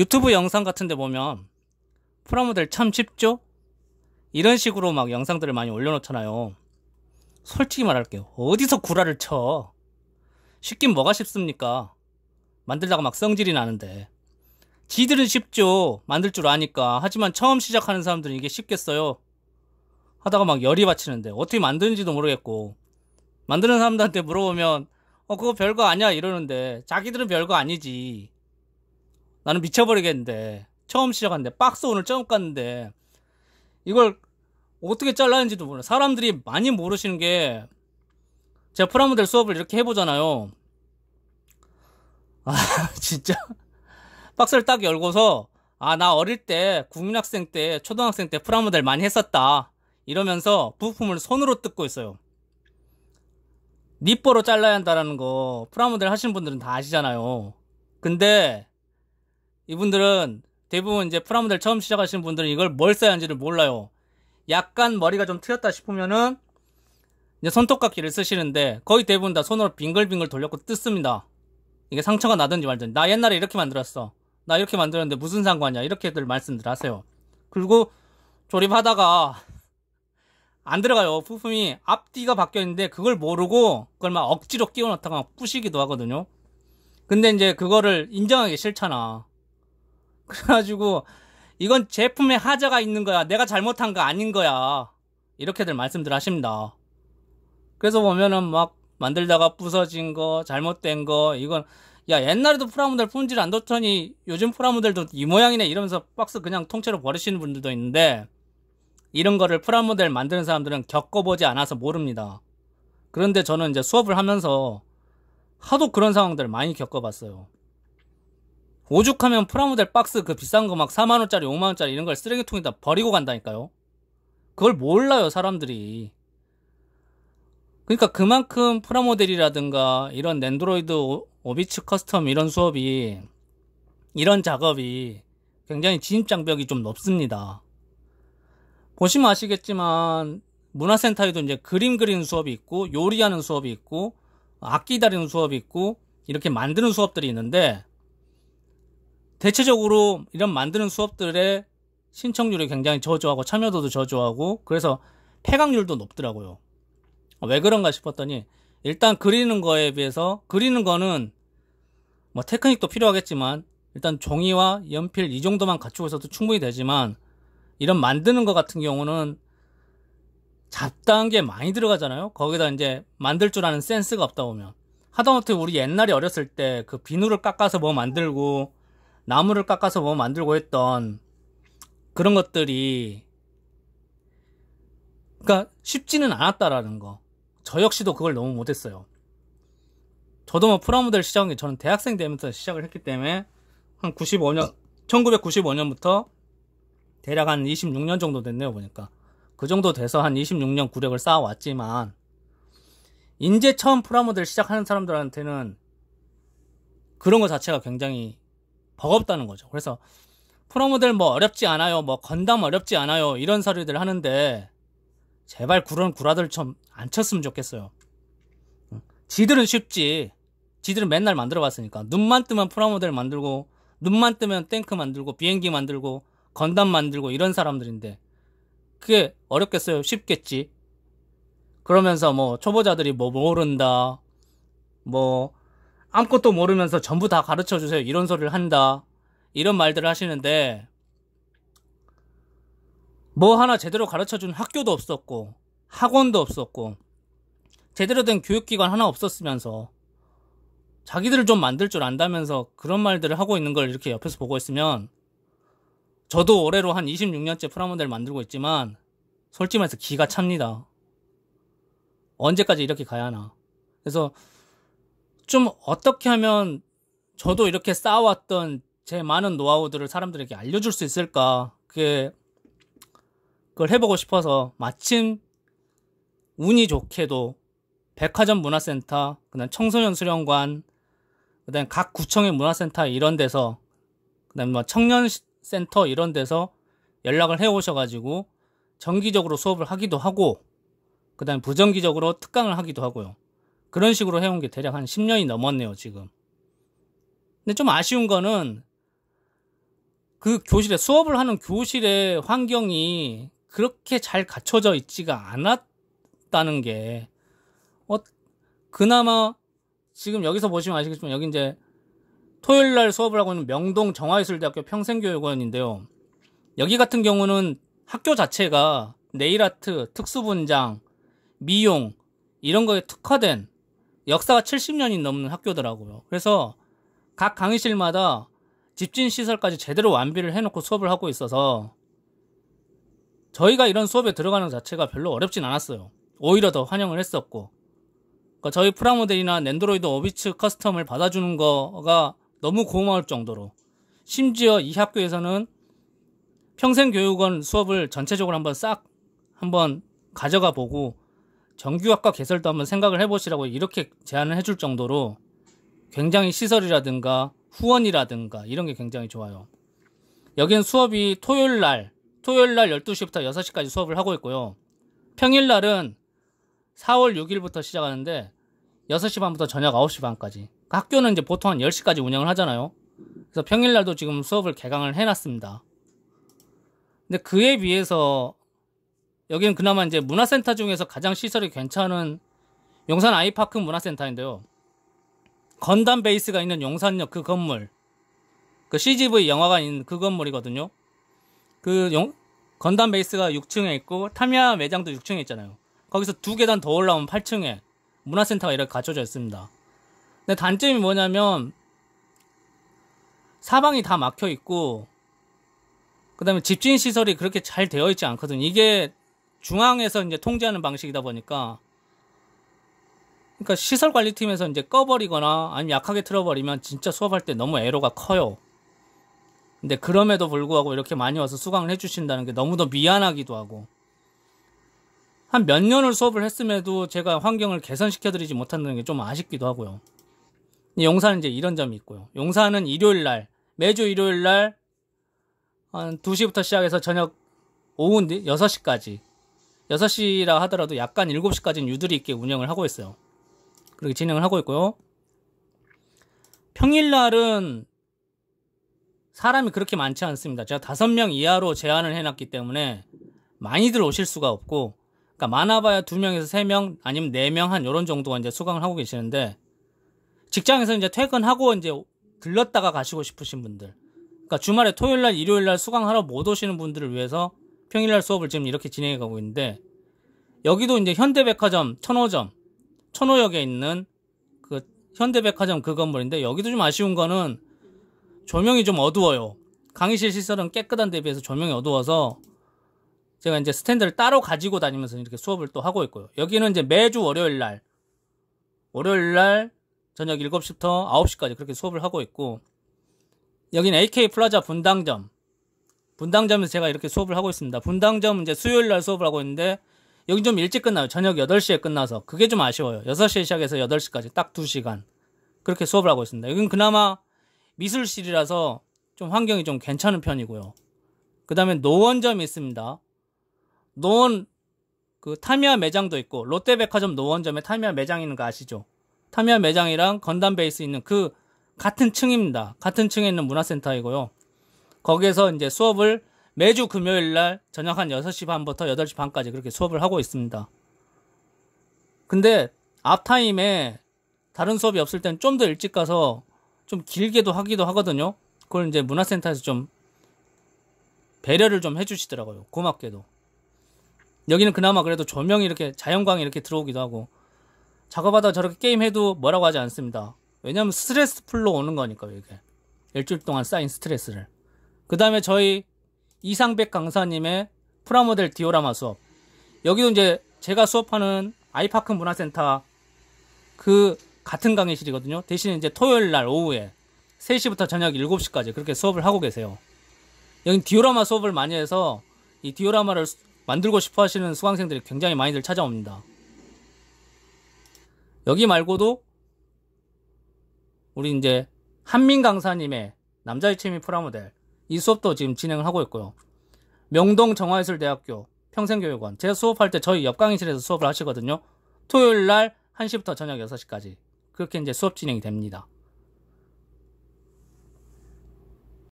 유튜브 영상 같은데 보면 프라모델 참 쉽죠? 이런 식으로 막 영상들을 많이 올려놓잖아요. 솔직히 말할게요. 어디서 구라를 쳐? 쉽긴 뭐가 쉽습니까? 만들다가 막 성질이 나는데. 지들은 쉽죠. 만들 줄 아니까. 하지만 처음 시작하는 사람들은 이게 쉽겠어요. 하다가 막 열이 받치는데 어떻게 만드는지도 모르겠고 만드는 사람들한테 물어보면 어 그거 별거 아니야 이러는데 자기들은 별거 아니지 나는 미쳐버리겠는데 처음 시작하는데 박스 오늘 처음 깠는데 이걸 어떻게 잘라는지도 몰라 사람들이 많이 모르시는 게 제가 프라모델 수업을 이렇게 해보잖아요 아 진짜 박스를 딱 열고서 아 나 어릴 때 국민학생 때 초등학생 때 프라모델 많이 했었다 이러면서 부품을 손으로 뜯고 있어요 니퍼로 잘라야 한다라는 거 프라모델 하시는 분들은 다 아시잖아요 근데 이분들은 대부분 이제 프라모델 처음 시작하시는 분들은 이걸 뭘 써야 하는지를 몰라요. 약간 머리가 좀 트였다 싶으면은 이제 손톱깎이를 쓰시는데 거의 대부분 다 손으로 빙글빙글 돌렸고 뜯습니다. 이게 상처가 나든지 말든지 나 옛날에 이렇게 만들었어. 나 이렇게 만들었는데 무슨 상관이야. 이렇게들 말씀들 하세요. 그리고 조립하다가 안 들어가요. 부품이 앞뒤가 바뀌어 있는데 그걸 모르고 그걸 막 억지로 끼워 넣다가 부시기도 하거든요. 근데 이제 그거를 인정하기 싫잖아. 그래가지고 이건 제품에 하자가 있는 거야. 내가 잘못한 거 아닌 거야. 이렇게들 말씀들 하십니다. 그래서 보면은 막 만들다가 부서진 거, 잘못된 거, 이건 야 옛날에도 프라모델 품질 안 좋더니 요즘 프라모델도 이 모양이네 이러면서 박스 그냥 통째로 버리시는 분들도 있는데 이런 거를 프라모델 만드는 사람들은 겪어보지 않아서 모릅니다. 그런데 저는 이제 수업을 하면서 하도 그런 상황들을 많이 겪어봤어요. 오죽하면 프라모델 박스 그 비싼 거 막 4만원짜리 5만원짜리 이런 걸 쓰레기통에다 버리고 간다니까요 그걸 몰라요 사람들이 그러니까 그만큼 프라모델이라든가 이런 랜드로이드 오비츠 커스텀 이런 수업이 이런 작업이 굉장히 진입장벽이 좀 높습니다 보시면 아시겠지만 문화센터에도 이제 그림 그리는 수업이 있고 요리하는 수업이 있고 악기 다리는 수업이 있고 이렇게 만드는 수업들이 있는데 대체적으로 이런 만드는 수업들의 신청률이 굉장히 저조하고 참여도도 저조하고 그래서 폐강률도 높더라고요. 아, 왜 그런가 싶었더니 일단 그리는 거에 비해서 그리는 거는 뭐 테크닉도 필요하겠지만 일단 종이와 연필 이 정도만 갖추고 있어도 충분히 되지만 이런 만드는 거 같은 경우는 잡다한 게 많이 들어가잖아요. 거기다 이제 만들 줄 아는 센스가 없다 보면 하다못해 우리 옛날에 어렸을 때 그 비누를 깎아서 뭐 만들고 나무를 깎아서 뭐 만들고 했던 그런 것들이 그러니까 쉽지는 않았다라는 거. 저 역시도 그걸 너무 못했어요. 저도 뭐 프라모델 시작한 게 저는 대학생 되면서 시작을 했기 때문에 한 95년 1995년부터 대략 한 26년 정도 됐네요 보니까 그 정도 돼서 한 26년 구력을 쌓아왔지만 인제 처음 프라모델 시작하는 사람들한테는 그런 거 자체가 굉장히 버겁다는 거죠. 그래서 프로모델 뭐 어렵지 않아요. 뭐 건담 어렵지 않아요. 이런 소리들 하는데 제발 그런 구라들좀 안 쳤으면 좋겠어요. 지들은 쉽지. 지들은 맨날 만들어 봤으니까 눈만 뜨면 프라모델 만들고 눈만 뜨면 탱크 만들고 비행기 만들고 건담 만들고 이런 사람들인데 그게 어렵겠어요? 쉽겠지. 그러면서 뭐 초보자들이 뭐 모른다. 뭐 아무것도 모르면서 전부 다 가르쳐 주세요. 이런 소리를 한다. 이런 말들을 하시는데 뭐 하나 제대로 가르쳐 준 학교도 없었고 학원도 없었고 제대로 된 교육기관 하나 없었으면서 자기들을 좀 만들 줄 안다면서 그런 말들을 하고 있는 걸 이렇게 옆에서 보고 있으면 저도 올해로 한 26년째 프라모델 만들고 있지만 솔직히 말해서 기가 찹니다. 언제까지 이렇게 가야 하나. 그래서 좀 어떻게 하면 저도 이렇게 쌓아왔던 제 많은 노하우들을 사람들에게 알려줄 수 있을까 그게 그걸 해보고 싶어서 마침 운이 좋게도 백화점 문화센터 그다음 청소년 수련관 그다음 각 구청의 문화센터 이런 데서 그다음 뭐 청년 센터 이런 데서 연락을 해 오셔가지고 정기적으로 수업을 하기도 하고 그다음 부정기적으로 특강을 하기도 하고요. 그런 식으로 해온 게 대략 한 10년이 넘었네요, 지금. 근데 좀 아쉬운 거는 그 교실에, 수업을 하는 교실의 환경이 그렇게 잘 갖춰져 있지가 않았다는 게, 어, 그나마 지금 여기서 보시면 아시겠지만 여기 이제 토요일 날 수업을 하고 있는 명동 정화예술대학교 평생교육원인데요. 여기 같은 경우는 학교 자체가 네일아트, 특수분장, 미용 이런 거에 특화된 역사가 70년이 넘는 학교더라고요. 그래서 각 강의실마다 집진 시설까지 제대로 완비를 해놓고 수업을 하고 있어서 저희가 이런 수업에 들어가는 자체가 별로 어렵진 않았어요. 오히려 더 환영을 했었고 그러니까 저희 프라모델이나 랜드로이드 오비츠 커스텀을 받아주는 거가 너무 고마울 정도로 심지어 이 학교에서는 평생교육원 수업을 전체적으로 한번 싹 한번 가져가 보고 정규학과 개설도 한번 생각을 해보시라고 이렇게 제안을 해줄 정도로 굉장히 시설이라든가 후원이라든가 이런 게 굉장히 좋아요. 여긴 수업이 토요일 날, 토요일 날 12시부터 6시까지 수업을 하고 있고요. 평일 날은 4월 6일부터 시작하는데 6시 반부터 저녁 9시 반까지. 그러니까 학교는 이제 보통 한 10시까지 운영을 하잖아요. 그래서 평일 날도 지금 수업을 개강을 해놨습니다. 근데 그에 비해서 여기는 그나마 이제 문화센터 중에서 가장 시설이 괜찮은 용산 아이파크 문화센터인데요. 건담 베이스가 있는 용산역 그 건물, 그 CGV 영화관 있는 그 건물이거든요. 그 용, 건담 베이스가 6층에 있고 타미야 매장도 6층에 있잖아요. 거기서 두 계단 더 올라오면 8층에 문화센터가 이렇게 갖춰져 있습니다. 근데 단점이 뭐냐면 사방이 다 막혀 있고 그다음에 집진 시설이 그렇게 잘 되어 있지 않거든요. 이게 중앙에서 이제 통제하는 방식이다 보니까 그러니까 시설 관리팀에서 이제 꺼버리거나 아니면 약하게 틀어버리면 진짜 수업할 때 너무 에로가 커요. 근데 그럼에도 불구하고 이렇게 많이 와서 수강을 해주신다는 게 너무도 미안하기도 하고 한 몇 년을 수업을 했음에도 제가 환경을 개선시켜드리지 못한다는 게 좀 아쉽기도 하고요. 용사는 이제 이런 점이 있고요. 용사는 일요일 날 매주 일요일 날한 2시부터 시작해서 저녁 오후 6시까지 6시라 하더라도 약간 7시까지는 유들이 있게 운영을 하고 있어요. 그렇게 진행을 하고 있고요. 평일날은 사람이 그렇게 많지 않습니다. 제가 5명 이하로 제한을 해놨기 때문에 많이들 오실 수가 없고, 그러니까 많아봐야 2명에서 3명 아니면 4명 한 이런 정도가 이제 수강을 하고 계시는데, 직장에서 이제 퇴근하고 이제 들렀다가 가시고 싶으신 분들, 그러니까 주말에 토요일날, 일요일날 수강하러 못 오시는 분들을 위해서 평일날 수업을 지금 이렇게 진행해 가고 있는데 여기도 이제 현대백화점 천호점 천호역에 있는 그 현대백화점 그 건물인데 여기도 좀 아쉬운 거는 조명이 좀 어두워요. 강의실 시설은 깨끗한 데 비해서 조명이 어두워서 제가 이제 스탠드를 따로 가지고 다니면서 이렇게 수업을 또 하고 있고요. 여기는 이제 매주 월요일 날 월요일 날 저녁 7시부터 9시까지 그렇게 수업을 하고 있고 여기는 AK 플라자 분당점 분당점에서 제가 이렇게 수업을 하고 있습니다. 분당점 이제 수요일 날 수업을 하고 있는데 여기 좀 일찍 끝나요. 저녁 8시에 끝나서 그게 좀 아쉬워요. 6시에 시작해서 8시까지 딱 2시간 그렇게 수업을 하고 있습니다. 여기는 그나마 미술실이라서 좀 환경이 좀 괜찮은 편이고요. 그 다음에 노원점이 있습니다. 노원 그 타미야 매장도 있고 롯데백화점 노원점에 타미야 매장 있는 거 아시죠? 타미야 매장이랑 건담 베이스 있는 그 같은 층입니다. 같은 층에 있는 문화센터이고요. 거기에서 이제 수업을 매주 금요일 날 저녁 한 6시 반부터 8시 반까지 그렇게 수업을 하고 있습니다. 근데 앞타임에 다른 수업이 없을 땐 좀 더 일찍 가서 좀 길게도 하기도 하거든요. 그걸 이제 문화센터에서 좀 배려를 좀 해주시더라고요. 고맙게도. 여기는 그나마 그래도 조명이 이렇게 자연광이 이렇게 들어오기도 하고 작업하다 저렇게 게임해도 뭐라고 하지 않습니다. 왜냐면 스트레스 풀로 오는 거니까요, 이게. 일주일 동안 쌓인 스트레스를. 그 다음에 저희 이상백 강사님의 프라모델 디오라마 수업. 여기도 이제 제가 수업하는 아이파크 문화센터 그 같은 강의실이거든요. 대신 이제 토요일 날 오후에 3시부터 저녁 7시까지 그렇게 수업을 하고 계세요. 여기 디오라마 수업을 많이 해서 이 디오라마를 만들고 싶어 하시는 수강생들이 굉장히 많이들 찾아옵니다. 여기 말고도 우리 이제 한민 강사님의 남자의 취미 프라모델 이 수업도 지금 진행을 하고 있고요. 명동 정화예술대학교 평생교육원 제 수업할 때 저희 옆 강의실에서 수업을 하시거든요. 토요일 날 1시부터 저녁 6시까지 그렇게 이제 수업 진행이 됩니다.